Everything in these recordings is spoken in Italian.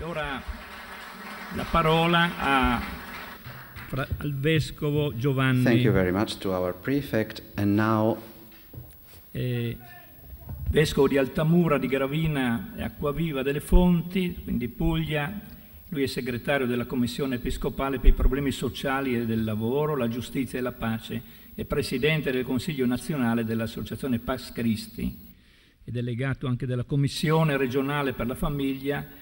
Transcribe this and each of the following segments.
E ora la parola a, al vescovo Giovanni. Thank you very much to our prefect and now e, vescovo di Altamura, di Gravina e Acquaviva delle Fonti, quindi Puglia. Lui è segretario della Commissione Episcopale per i problemi sociali e del lavoro, la giustizia e la pace e presidente del Consiglio nazionale dell'Associazione Pax Christi ed è legato anche della Commissione regionale per la famiglia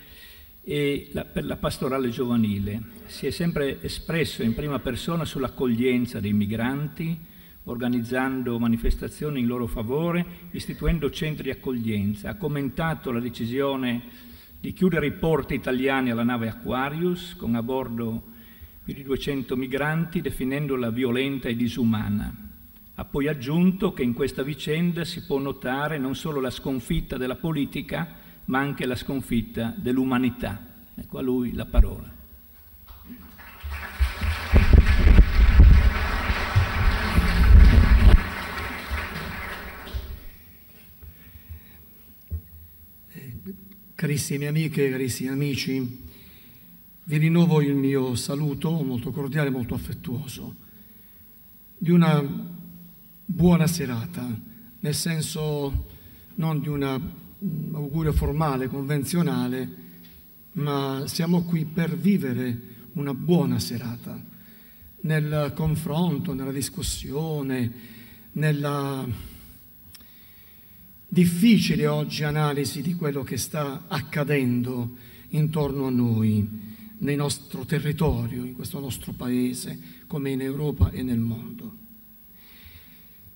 e la, per la pastorale giovanile. Si è sempre espresso in prima persona sull'accoglienza dei migranti, organizzando manifestazioni in loro favore, istituendo centri di accoglienza. Ha commentato la decisione di chiudere i porti italiani alla nave Aquarius, con a bordo più di 200 migranti, definendola violenta e disumana. Ha poi aggiunto che in questa vicenda si può notare non solo la sconfitta della politica, ma anche la sconfitta dell'umanità. Ecco a lui la parola. Carissime amiche, carissimi amici, vi rinnovo il mio saluto molto cordiale, molto affettuoso, di una buona serata, nel senso non di un augurio formale, convenzionale, ma siamo qui per vivere una buona serata, nel confronto, nella discussione, nella difficile oggi analisi di quello che sta accadendo intorno a noi, nel nostro territorio, in questo nostro paese, come in Europa e nel mondo.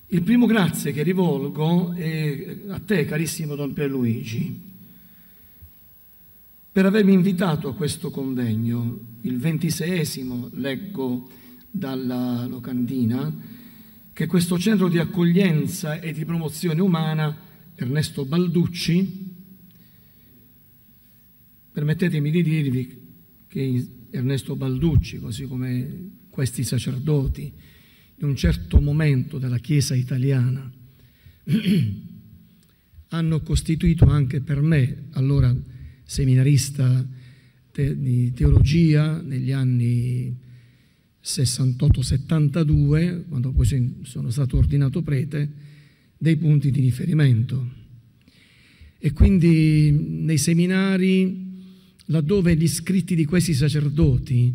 Il primo grazie che rivolgo è a te, carissimo Don Pierluigi, per avermi invitato a questo convegno, il ventisesimo, leggo dalla locandina, che questo centro di accoglienza e di promozione umana, Ernesto Balducci, permettetemi di dirvi che Ernesto Balducci, così come questi sacerdoti, in un certo momento della Chiesa italiana, hanno costituito anche per me, allora seminarista te di teologia negli anni 68-72, quando poi sono stato ordinato prete, dei punti di riferimento. E quindi nei seminari, laddove gli scritti di questi sacerdoti,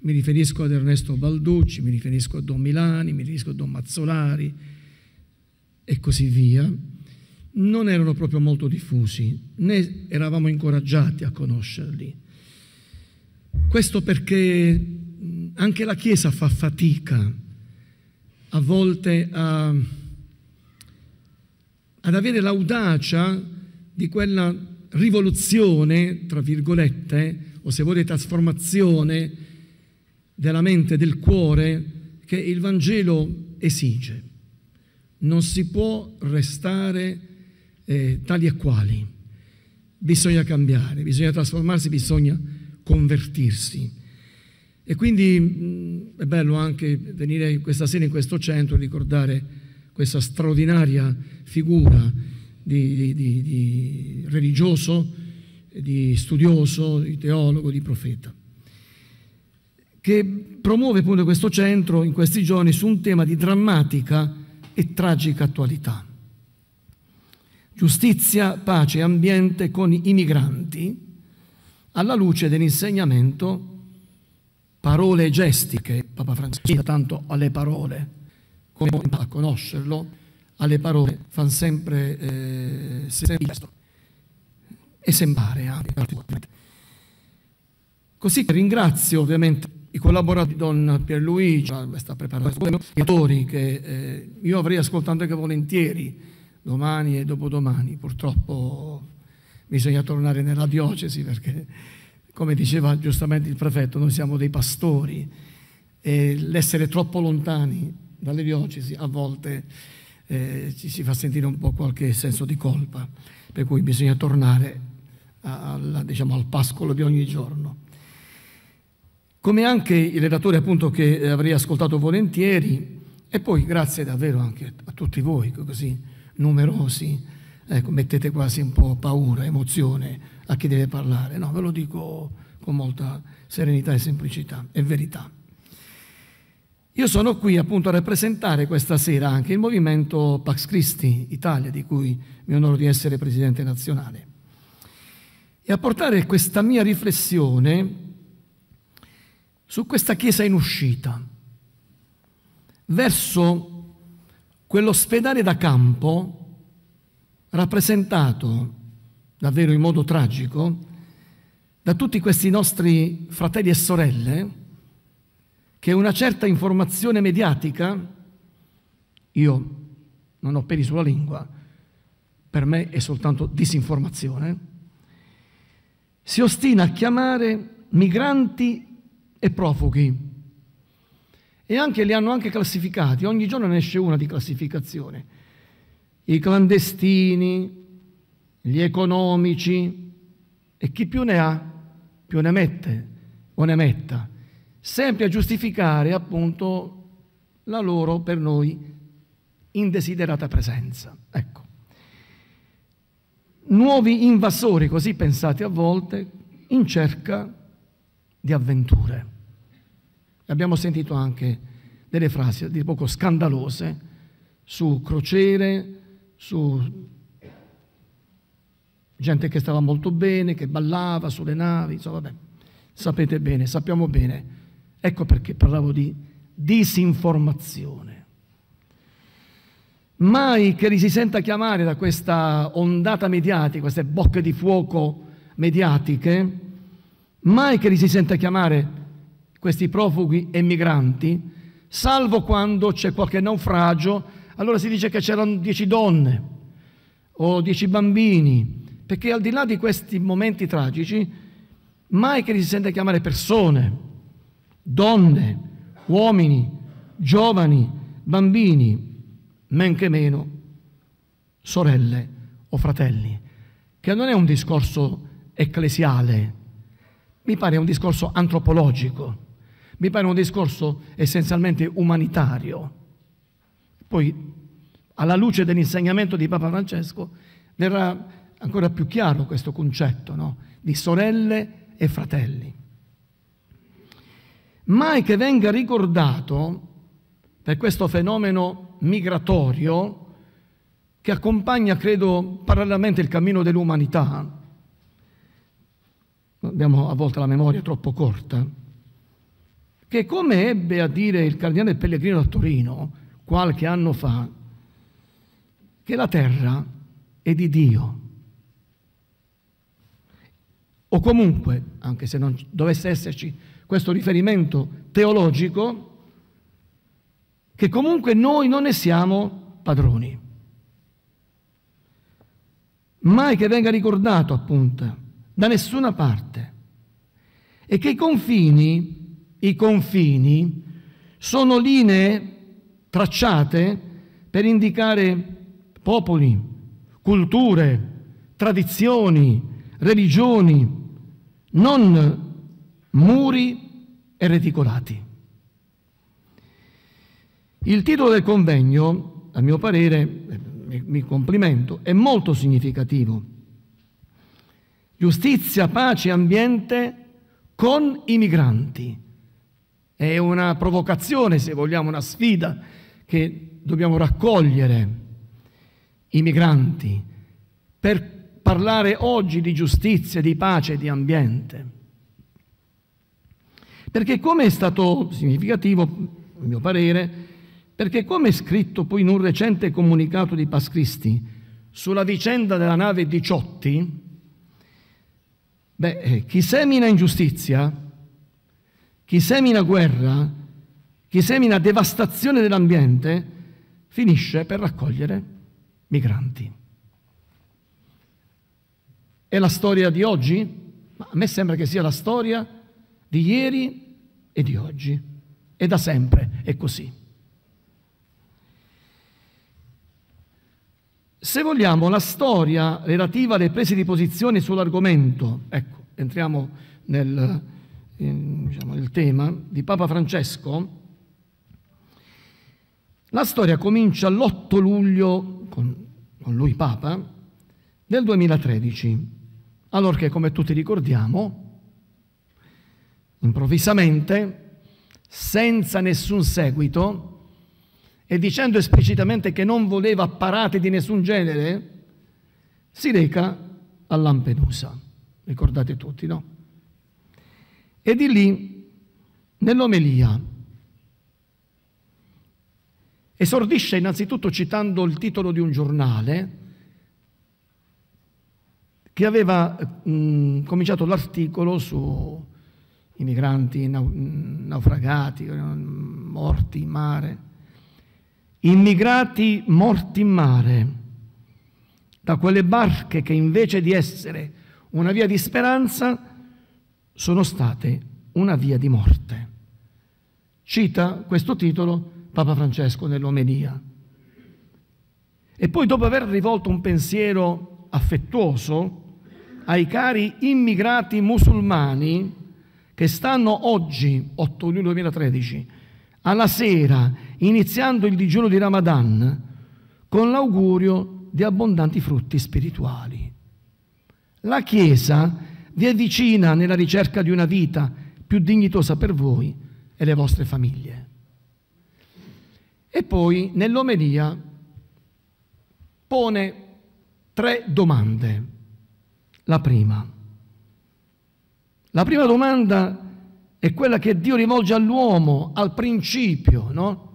mi riferisco ad Ernesto Balducci, mi riferisco a Don Milani, mi riferisco a Don Mazzolari e così via, non erano proprio molto diffusi, né eravamo incoraggiati a conoscerli. Questo perché anche la Chiesa fa fatica a volte a, ad avere l'audacia di quella rivoluzione, tra virgolette, o se vuole trasformazione della mente, del cuore, che il Vangelo esige. Non si può restare eh, tali e quali. Bisogna cambiare, bisogna trasformarsi, bisogna convertirsi. E quindi mh, mm, è bello anche venire questa sera in questo centro e ricordare questa straordinaria figura di, di, di, di, religioso, di studioso, di teologo, di profeta, che promuove appunto questo centro in questi giorni su un tema di drammatica e tragica attualità giustizia, pace e ambiente con i migranti, alla luce dell'insegnamento parole e gesti che Papa Francesco dà tanto alle parole, come a conoscerlo, alle parole fanno sempre eh, questo e sembrare anche particolarmente. Così ringrazio ovviamente i collaboratori di Don Pierluigi, sta preparando, i autori che eh, io avrei ascoltato anche volentieri, domani e dopodomani. Purtroppo bisogna tornare nella diocesi perché, come diceva giustamente il prefetto, noi siamo dei pastori e l'essere troppo lontani dalle diocesi a volte eh, ci si fa sentire un po' qualche senso di colpa, per cui bisogna tornare al, diciamo, al pascolo di ogni giorno. Come anche il relatore appunto che eh, avrei ascoltato volentieri, e poi grazie davvero anche a tutti voi che così numerosi, ecco, mettete quasi un po' paura, emozione a chi deve parlare. No, ve lo dico con molta serenità e semplicità e verità. Io sono qui appunto a rappresentare questa sera anche il movimento Pax Christi Italia, di cui mi onoro di essere presidente nazionale, e a portare questa mia riflessione su questa Chiesa in uscita, verso Quell'ospedale da campo, rappresentato davvero in modo tragico da tutti questi nostri fratelli e sorelle, che una certa informazione mediatica, io non ho peli sulla lingua, per me è soltanto disinformazione, si ostina a chiamare migranti e profughi e anche li hanno anche classificati, ogni giorno ne esce una di classificazione. I clandestini, gli economici e chi più ne ha più ne mette o ne metta, sempre a giustificare appunto la loro per noi indesiderata presenza. Ecco. Nuovi invasori, così pensate a volte, in cerca di avventure. Abbiamo sentito anche delle frasi di poco scandalose su crociere, su gente che stava molto bene, che ballava sulle navi, insomma, vabbè, sapete bene, sappiamo bene. Ecco perché parlavo di disinformazione. Mai che li si senta chiamare da questa ondata mediatica, queste bocche di fuoco mediatiche, mai che li si senta chiamare questi profughi e migranti, salvo quando c'è qualche naufragio, allora si dice che c'erano dieci donne o dieci bambini, perché al di là di questi momenti tragici, mai che li si sente chiamare persone, donne, uomini, giovani, bambini, men che meno sorelle o fratelli, che non è un discorso ecclesiale, mi pare un discorso antropologico, mi pare un discorso essenzialmente umanitario. Poi, alla luce dell'insegnamento di Papa Francesco, verrà ancora più chiaro questo concetto no? di sorelle e fratelli. Mai che venga ricordato per questo fenomeno migratorio che accompagna, credo, parallelamente il cammino dell'umanità. Abbiamo a volte la memoria troppo corta che come ebbe a dire il cardinale Pellegrino a Torino qualche anno fa, che la terra è di Dio. O comunque, anche se non dovesse esserci questo riferimento teologico, che comunque noi non ne siamo padroni. Mai che venga ricordato, appunto, da nessuna parte. E che i confini i confini sono linee tracciate per indicare popoli, culture, tradizioni, religioni, non muri e reticolati. Il titolo del convegno, a mio parere, eh, mi complimento, è molto significativo. Giustizia, pace e ambiente con i migranti è una provocazione, se vogliamo, una sfida che dobbiamo raccogliere i migranti per parlare oggi di giustizia, di pace, di ambiente. Perché come è stato significativo, a mio parere, perché come è scritto poi in un recente comunicato di Pascristi sulla vicenda della nave Diciotti, beh, eh, chi semina ingiustizia chi semina guerra, chi semina devastazione dell'ambiente, finisce per raccogliere migranti. È la storia di oggi? Ma a me sembra che sia la storia di ieri e di oggi. E da sempre è così. Se vogliamo, la storia relativa alle prese di posizione sull'argomento, ecco, entriamo nel, diciamo, il tema di Papa Francesco, la storia comincia l'8 luglio, con, con lui Papa, del 2013, allorché, come tutti ricordiamo, improvvisamente, senza nessun seguito, e dicendo esplicitamente che non voleva parate di nessun genere, si reca a Lampedusa. Ricordate tutti, no? E di lì, nell'omelia, esordisce innanzitutto citando il titolo di un giornale che aveva mh, mm, cominciato l'articolo su i migranti nau naufragati, mm, morti in mare, immigrati morti in mare, da quelle barche che invece di essere una via di speranza, sono state una via di morte. Cita questo titolo Papa Francesco nell'omelia. E poi dopo aver rivolto un pensiero affettuoso ai cari immigrati musulmani che stanno oggi, 8 luglio 2013, alla sera, iniziando il digiuno di Ramadan, con l'augurio di abbondanti frutti spirituali. La Chiesa vi avvicina nella ricerca di una vita più dignitosa per voi e le vostre famiglie. E poi nell'omelia pone tre domande. La prima. La prima domanda è quella che Dio rivolge all'uomo al principio, no?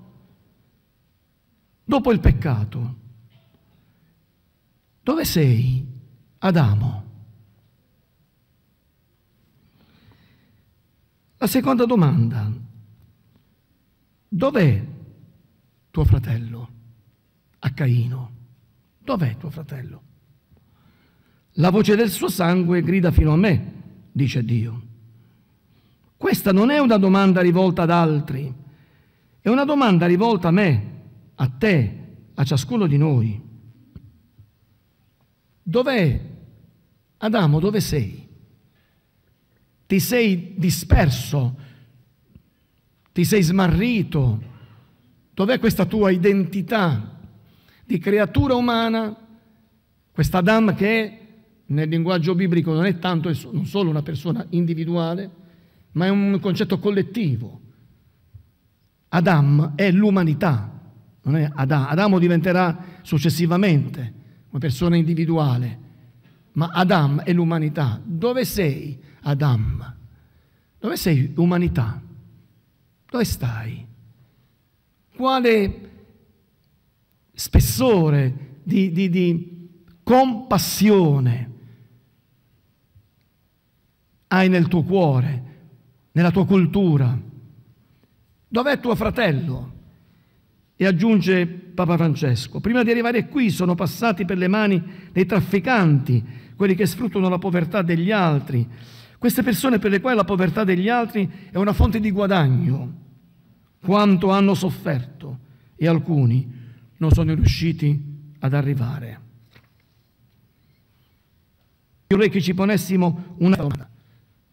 Dopo il peccato. Dove sei, Adamo? La seconda domanda, dov'è tuo fratello a Caino? Dov'è tuo fratello? La voce del suo sangue grida fino a me, dice Dio. Questa non è una domanda rivolta ad altri, è una domanda rivolta a me, a te, a ciascuno di noi. Dov'è Adamo? Dove sei? ti sei disperso, ti sei smarrito. Dov'è questa tua identità di creatura umana, questa Adam che nel linguaggio biblico non è tanto non solo una persona individuale, ma è un concetto collettivo. Adam è l'umanità, non è Adam. Adamo diventerà successivamente una persona individuale, ma Adam è l'umanità. Dove sei? Adam. Dove sei, umanità? Dove stai? Quale spessore di, di, di compassione hai nel tuo cuore, nella tua cultura? Dov'è tuo fratello? E aggiunge Papa Francesco, prima di arrivare qui sono passati per le mani dei trafficanti, quelli che sfruttano la povertà degli altri, queste persone per le quali la povertà degli altri è una fonte di guadagno, quanto hanno sofferto e alcuni non sono riusciti ad arrivare. Io vorrei che ci ponessimo una domanda.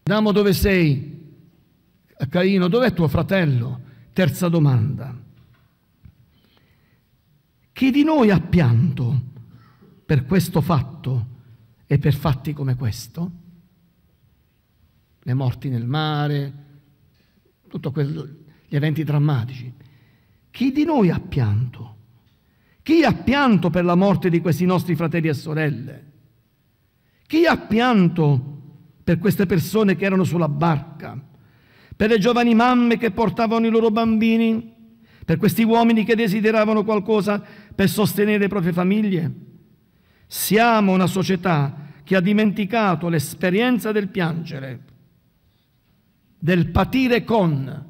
Adamo dove sei? Caino, dov'è tuo fratello? Terza domanda. Chi di noi ha pianto per questo fatto e per fatti come questo? le morti nel mare, tutti gli eventi drammatici. Chi di noi ha pianto? Chi ha pianto per la morte di questi nostri fratelli e sorelle? Chi ha pianto per queste persone che erano sulla barca? Per le giovani mamme che portavano i loro bambini? Per questi uomini che desideravano qualcosa per sostenere le proprie famiglie? Siamo una società che ha dimenticato l'esperienza del piangere del patire con,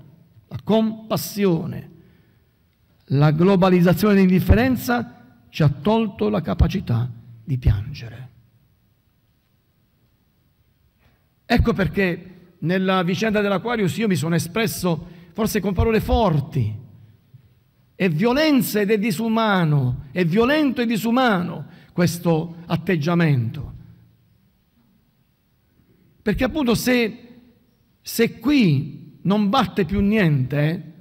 la compassione, la globalizzazione dell'indifferenza ci ha tolto la capacità di piangere. Ecco perché nella vicenda dell'Aquarius io mi sono espresso forse con parole forti. È violenza ed è disumano, è violento e disumano questo atteggiamento. Perché appunto se se qui non batte più niente,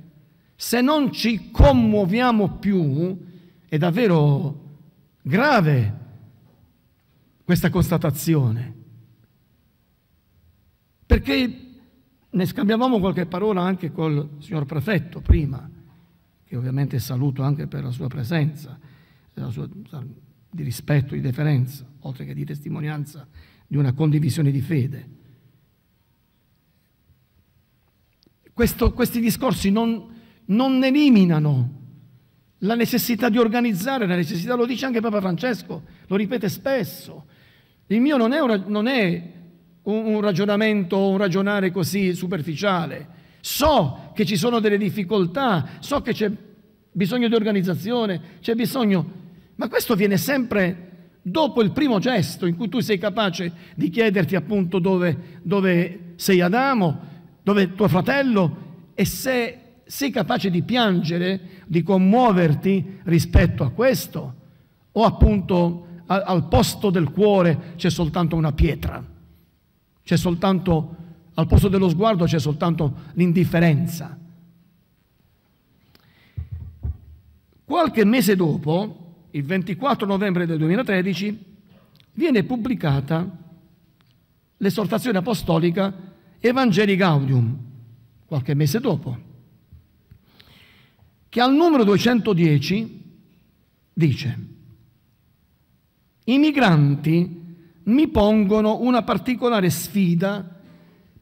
se non ci commuoviamo più, è davvero grave questa constatazione. Perché ne scambiavamo qualche parola anche col signor prefetto prima, che ovviamente saluto anche per la sua presenza, la sua, di rispetto, di deferenza, oltre che di testimonianza di una condivisione di fede. Questo, questi discorsi non, non eliminano la necessità di organizzare, la necessità lo dice anche Papa Francesco, lo ripete spesso. Il mio non è un, non è un, un ragionamento o un ragionare così superficiale. So che ci sono delle difficoltà, so che c'è bisogno di organizzazione, c'è bisogno... Ma questo viene sempre dopo il primo gesto in cui tu sei capace di chiederti appunto dove, dove sei Adamo, dove tuo fratello e se sei capace di piangere, di commuoverti rispetto a questo, o appunto a, al posto del cuore c'è soltanto una pietra, c'è soltanto, al posto dello sguardo c'è soltanto l'indifferenza. Qualche mese dopo, il 24 novembre del 2013, viene pubblicata l'esortazione apostolica Evangelii Gaudium, qualche mese dopo, che al numero 210 dice, i migranti mi pongono una particolare sfida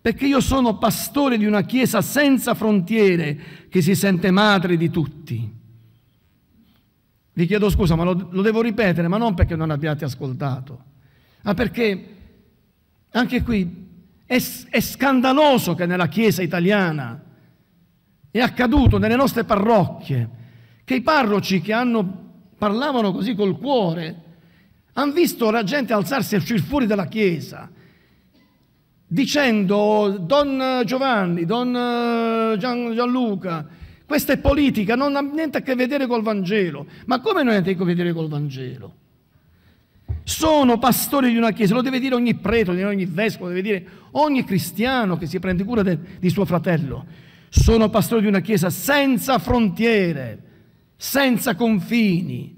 perché io sono pastore di una chiesa senza frontiere che si sente madre di tutti. Vi chiedo scusa, ma lo, lo, devo ripetere, ma non perché non abbiate ascoltato, ma perché anche qui è, è scandaloso che nella Chiesa italiana è accaduto nelle nostre parrocchie che i parroci che hanno, parlavano così col cuore hanno visto la gente alzarsi e uscire fuori dalla Chiesa dicendo Don Giovanni, Don eh, Gianluca, questa è politica, non ha niente a che vedere col Vangelo. Ma come non ha niente a che vedere col Vangelo? sono pastore di una chiesa, lo deve dire ogni prete, ogni vescovo, deve dire ogni cristiano che si prende cura de, di suo fratello. Sono pastore di una chiesa senza frontiere, senza confini,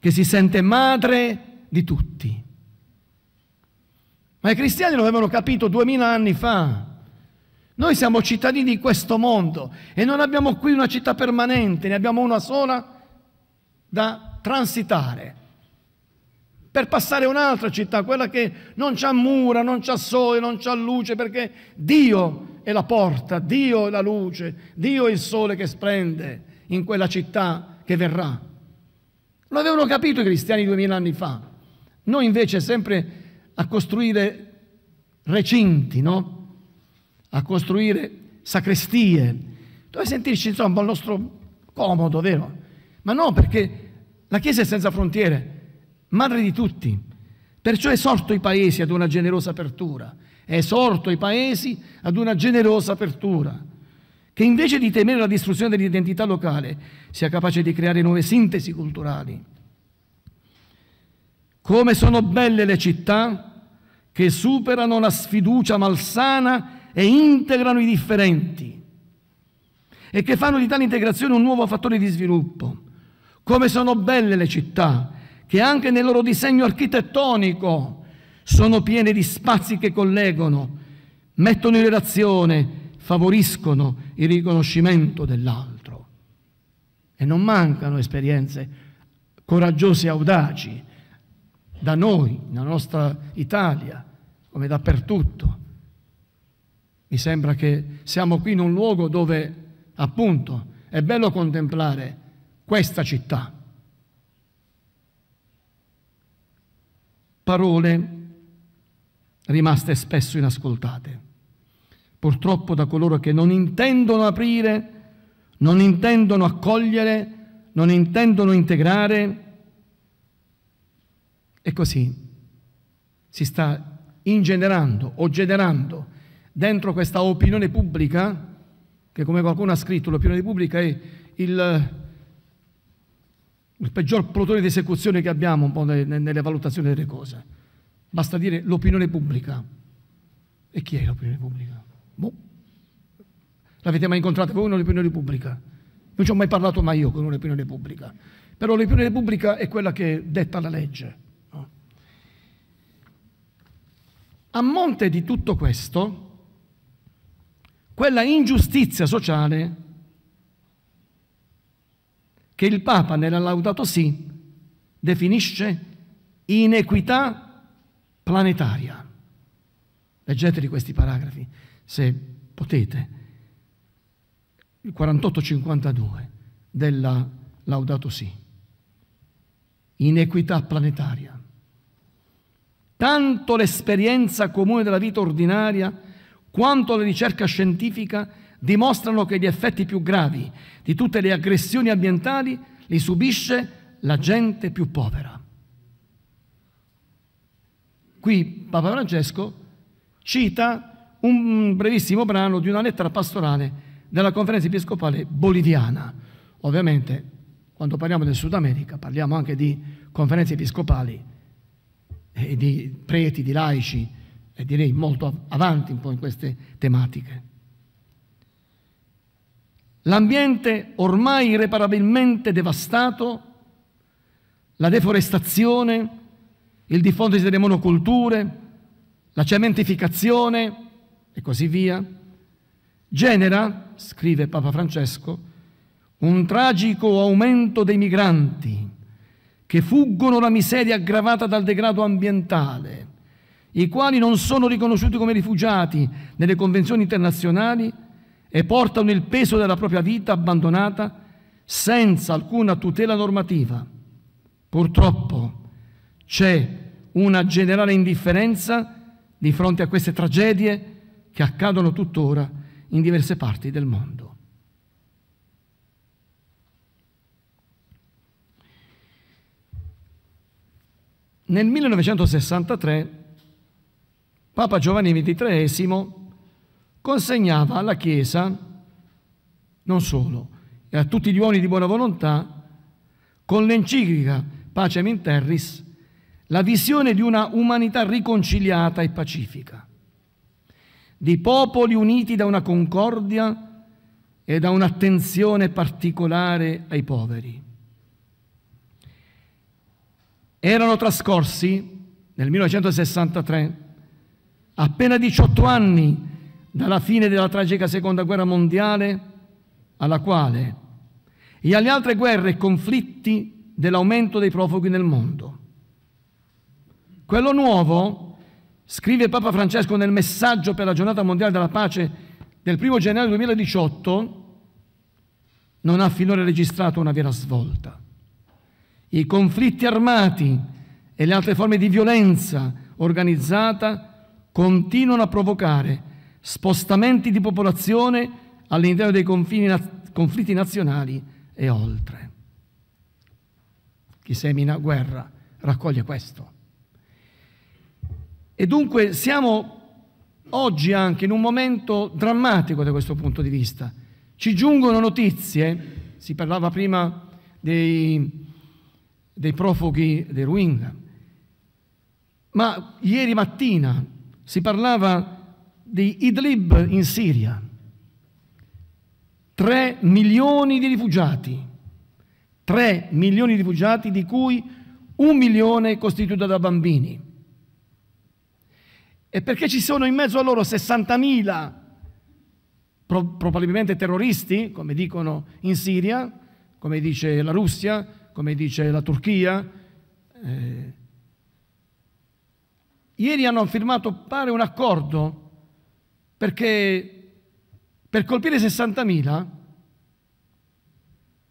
che si sente madre di tutti. Ma i cristiani lo avevano capito duemila anni fa. Noi siamo cittadini di questo mondo e non abbiamo qui una città permanente, ne abbiamo una sola da transitare per passare a un'altra città, quella che non c'ha mura, non c'ha sole, non c'ha luce, perché Dio è la porta, Dio è la luce, Dio è il sole che splende in quella città che verrà. Lo avevano capito i cristiani duemila anni fa. Noi invece sempre a costruire recinti, no? a costruire sacrestie, dove sentirci insomma il nostro comodo, vero? Ma no, perché la Chiesa è senza frontiere, madre di tutti. Perciò esorto i paesi ad una generosa apertura, esorto i paesi ad una generosa apertura, che invece di temere la distruzione dell'identità locale sia capace di creare nuove sintesi culturali. Come sono belle le città che superano la sfiducia malsana e integrano i differenti e che fanno di tale integrazione un nuovo fattore di sviluppo. Come sono belle le città che anche nel loro disegno architettonico sono piene di spazi che collegano, mettono in relazione, favoriscono il riconoscimento dell'altro. E non mancano esperienze coraggiose e audaci da noi, nella nostra Italia, come dappertutto. Mi sembra che siamo qui in un luogo dove, appunto, è bello contemplare questa città, parole rimaste spesso inascoltate. Purtroppo da coloro che non intendono aprire, non intendono accogliere, non intendono integrare. E così si sta ingenerando o generando dentro questa opinione pubblica, che come qualcuno ha scritto, l'opinione pubblica è il il peggior plotone di esecuzione che abbiamo un po' nelle valutazioni delle cose. Basta dire l'opinione pubblica. E chi è l'opinione pubblica? Boh. L'avete mai incontrato voi un'opinione pubblica? Non ci ho mai parlato mai io con un'opinione pubblica. Però l'opinione pubblica è quella che detta la legge. No? A monte di tutto questo, quella ingiustizia sociale che il Papa nella Laudato Si definisce inequità planetaria. Leggeteli questi paragrafi se potete. Il 48-52 della Laudato Si. Inequità planetaria. Tanto l'esperienza comune della vita ordinaria quanto la ricerca scientifica dimostrano che gli effetti più gravi di tutte le aggressioni ambientali li subisce la gente più povera. Qui Papa Francesco cita un brevissimo brano di una lettera pastorale della conferenza episcopale boliviana. Ovviamente quando parliamo del Sud America parliamo anche di conferenze episcopali e eh, di preti, di laici e direi molto avanti un po' in queste tematiche l'ambiente ormai irreparabilmente devastato, la deforestazione, il diffondersi delle monoculture, la cementificazione e così via, genera, scrive Papa Francesco, un tragico aumento dei migranti che fuggono la miseria aggravata dal degrado ambientale, i quali non sono riconosciuti come rifugiati nelle convenzioni internazionali e portano il peso della propria vita abbandonata senza alcuna tutela normativa. Purtroppo c'è una generale indifferenza di fronte a queste tragedie che accadono tuttora in diverse parti del mondo. Nel 1963 Papa Giovanni XXIII consegnava alla Chiesa, non solo, e a tutti gli uomini di buona volontà, con l'enciclica Pacem in Terris, la visione di una umanità riconciliata e pacifica, di popoli uniti da una concordia e da un'attenzione particolare ai poveri. Erano trascorsi nel 1963 appena 18 anni dalla fine della tragica seconda guerra mondiale alla quale e alle altre guerre e conflitti dell'aumento dei profughi nel mondo. Quello nuovo, scrive Papa Francesco nel messaggio per la giornata mondiale della pace del 1 gennaio 2018, non ha finora registrato una vera svolta. I conflitti armati e le altre forme di violenza organizzata continuano a provocare spostamenti di popolazione all'interno dei confini, conflitti nazionali e oltre. Chi semina guerra raccoglie questo. E dunque siamo oggi anche in un momento drammatico da questo punto di vista. Ci giungono notizie, si parlava prima dei, dei profughi dei Ruin, ma ieri mattina si parlava di di Idlib in Siria, 3 milioni di rifugiati, 3 milioni di rifugiati di cui un milione costituito da bambini. E perché ci sono in mezzo a loro 60.000 pro- probabilmente terroristi, come dicono in Siria, come dice la Russia, come dice la Turchia. Eh. Ieri hanno firmato, pare, un accordo perché per colpire 60.000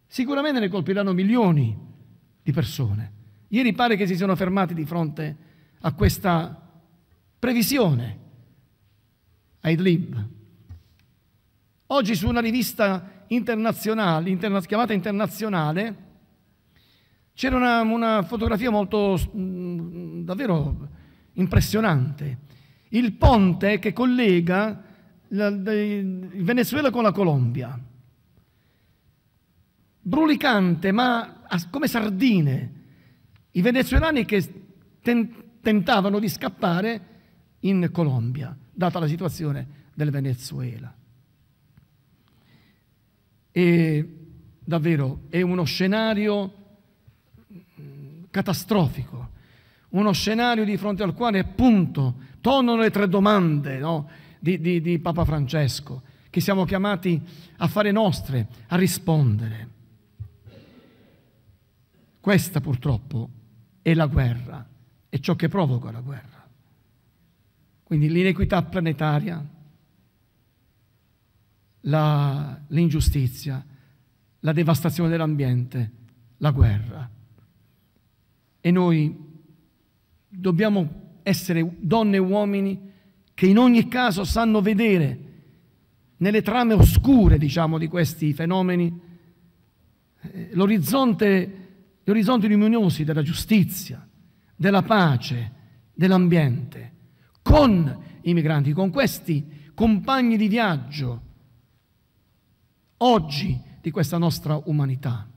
sicuramente ne colpiranno milioni di persone. Ieri pare che si siano fermati di fronte a questa previsione a Idlib. Oggi su una rivista internazionale, interna chiamata Internazionale, c'era una, una, fotografia molto mh, mm, davvero impressionante il ponte che collega il Venezuela con la Colombia. Brulicante, ma come sardine. I venezuelani che tentavano di scappare in Colombia, data la situazione del Venezuela. E davvero è uno scenario mm, catastrofico, uno scenario di fronte al quale appunto tonano le tre domande no? di, di, di Papa Francesco, che siamo chiamati a fare nostre, a rispondere. Questa purtroppo è la guerra, è ciò che provoca la guerra. Quindi l'inequità planetaria, la, l'ingiustizia, la devastazione dell'ambiente, la guerra. E noi dobbiamo essere donne e uomini che in ogni caso sanno vedere nelle trame oscure, diciamo, di questi fenomeni, eh, l'orizzonte, gli orizzonti luminosi della giustizia, della pace, dell'ambiente, con i migranti, con questi compagni di viaggio oggi di questa nostra umanità.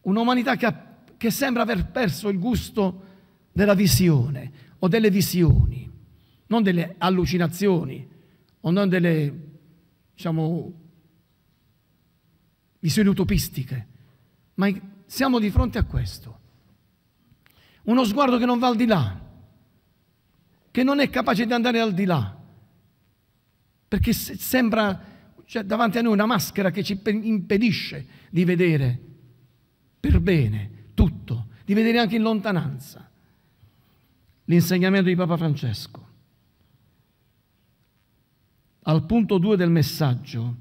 Un'umanità che ha che sembra aver perso il gusto della visione o delle visioni, non delle allucinazioni o non delle, diciamo, visioni utopistiche, ma siamo di fronte a questo. Uno sguardo che non va al di là, che non è capace di andare al di là, perché sembra cioè, davanti a noi una maschera che ci impedisce di vedere per bene tutto, di vedere anche in lontananza l'insegnamento di Papa Francesco. Al punto 2 del messaggio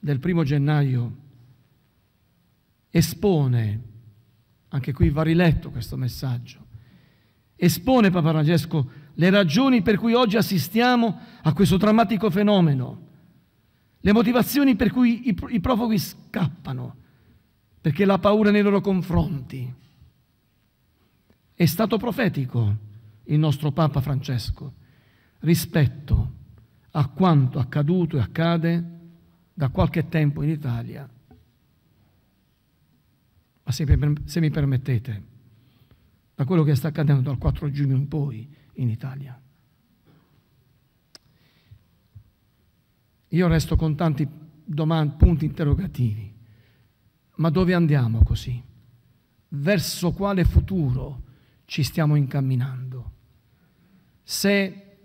del primo gennaio espone, anche qui va riletto questo messaggio, espone Papa Francesco le ragioni per cui oggi assistiamo a questo drammatico fenomeno, le motivazioni per cui i, profughi scappano, perché la paura nei loro confronti. È stato profetico il nostro Papa Francesco rispetto a quanto accaduto e accade da qualche tempo in Italia. Ma se, mi permettete, da quello che sta accadendo dal 4 giugno in poi in Italia. Io resto con tanti domani, punti interrogativi ma dove andiamo così? Verso quale futuro ci stiamo incamminando? Se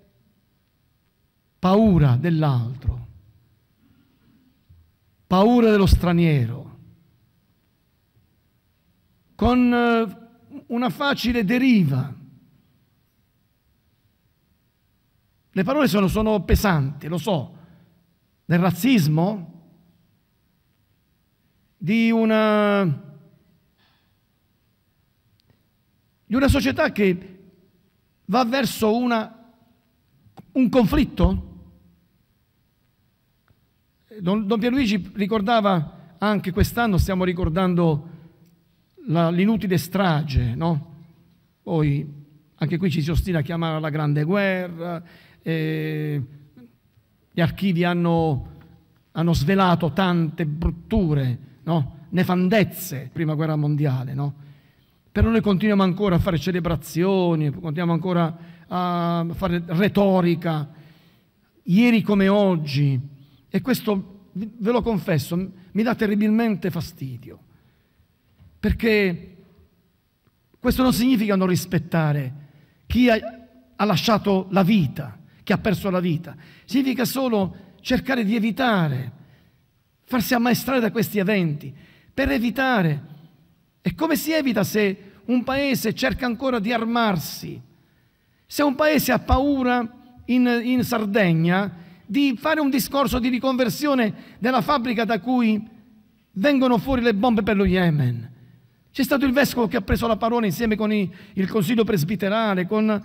paura dell'altro, paura dello straniero, con eh, una facile deriva. Le parole sono, sono pesanti, lo so, del razzismo, di una, di una società che va verso una, un conflitto? Don, Don Pierluigi ricordava anche quest'anno, stiamo ricordando l'inutile strage, no? Poi anche qui ci si ostina a chiamare la Grande Guerra, eh, gli archivi hanno, hanno svelato tante brutture, no? nefandezze, prima guerra mondiale. No? Però noi continuiamo ancora a fare celebrazioni, continuiamo ancora a fare retorica, ieri come oggi, e questo ve lo confesso, mi dà terribilmente fastidio, perché questo non significa non rispettare chi ha lasciato la vita, chi ha perso la vita, significa solo cercare di evitare farsi ammaestrare da questi eventi, per evitare. E come si evita se un paese cerca ancora di armarsi? Se un paese ha paura in, in Sardegna di fare un discorso di riconversione della fabbrica da cui vengono fuori le bombe per lo Yemen. C'è stato il vescovo che ha preso la parola insieme con il, il consiglio presbiterale, con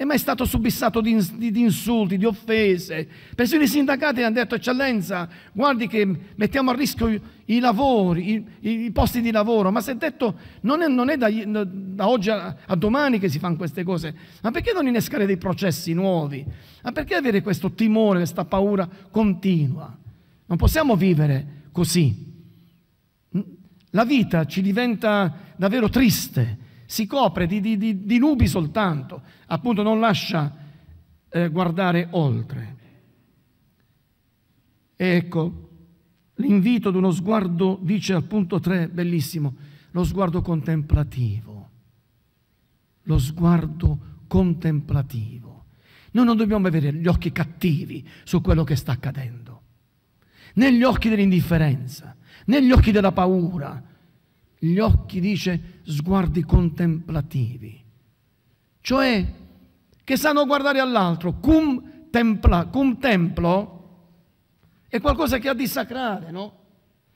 è mai stato subissato di, di, di, insulti, di offese. Persino i sindacati hanno detto, eccellenza, guardi che mettiamo a rischio i, i lavori, i, i, posti di lavoro. Ma si è detto, non è, non è da, da, oggi a, a, domani che si fanno queste cose. Ma perché non innescare dei processi nuovi? Ma perché avere questo timore, questa paura continua? Non possiamo vivere così. La vita ci diventa davvero triste si copre di, di, di, di nubi soltanto, appunto non lascia eh, guardare oltre. E ecco, l'invito ad uno sguardo, dice al punto 3, bellissimo, lo sguardo contemplativo, lo sguardo contemplativo. Noi non dobbiamo avere gli occhi cattivi su quello che sta accadendo, né gli occhi dell'indifferenza, né gli occhi della paura, gli occhi, dice, sguardi contemplativi, cioè che sanno guardare all'altro, cum, templa, cum templo è qualcosa che ha di sacrale, no?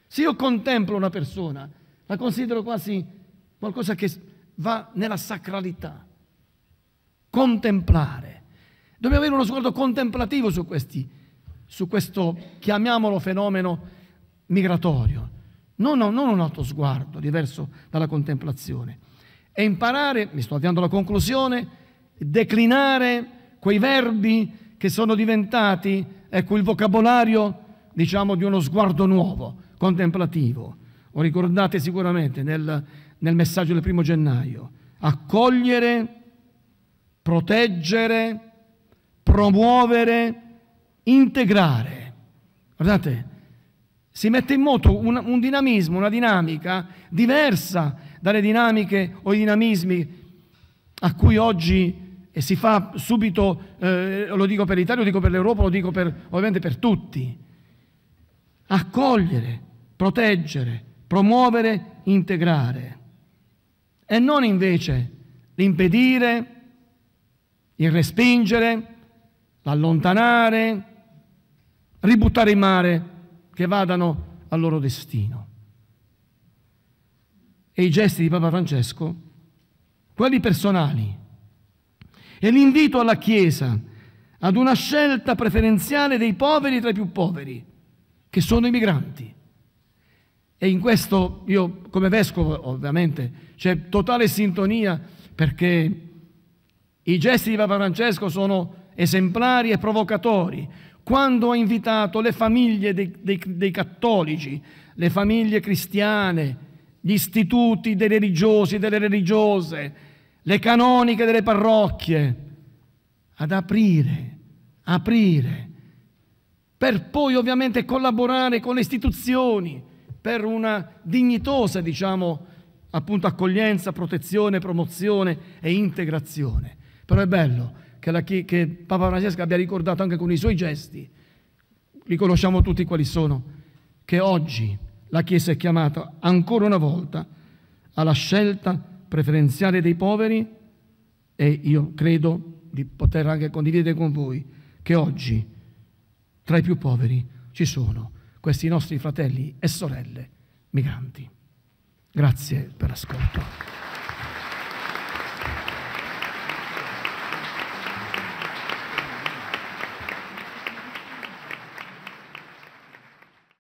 Se io contemplo una persona, la considero quasi qualcosa che va nella sacralità. Contemplare. Dobbiamo avere uno sguardo contemplativo su, questi, su questo, chiamiamolo fenomeno migratorio non, non un altro sguardo diverso dalla contemplazione. E imparare, mi sto avviando alla conclusione, declinare quei verbi che sono diventati, ecco, il vocabolario, diciamo, di uno sguardo nuovo, contemplativo. Lo ricordate sicuramente nel, nel messaggio del primo gennaio. Accogliere, proteggere, promuovere, integrare. Guardate, si mette in moto un, un, dinamismo, una dinamica diversa dalle dinamiche o i dinamismi a cui oggi e si fa subito, eh, lo dico per l'Italia, lo dico per l'Europa, lo dico per, ovviamente per tutti, accogliere, proteggere, promuovere, integrare e non invece l'impedire, il respingere, l'allontanare, ributtare in mare che vadano al loro destino. E i gesti di Papa Francesco, quelli personali, e l'invito alla Chiesa ad una scelta preferenziale dei poveri tra i più poveri, che sono i migranti. E in questo io, come vescovo, ovviamente, c'è totale sintonia perché i gesti di Papa Francesco sono esemplari e provocatori, quando ha invitato le famiglie dei, dei, dei cattolici, le famiglie cristiane, gli istituti dei religiosi e delle religiose, le canoniche delle parrocchie, ad aprire, aprire, per poi ovviamente collaborare con le istituzioni per una dignitosa, diciamo, appunto accoglienza, protezione, promozione e integrazione. Però è bello che, la, che Papa Francesco abbia ricordato anche con i suoi gesti, riconosciamo tutti quali sono, che oggi la Chiesa è chiamata ancora una volta alla scelta preferenziale dei poveri e io credo di poter anche condividere con voi che oggi tra i più poveri ci sono questi nostri fratelli e sorelle migranti. Grazie per l'ascolto.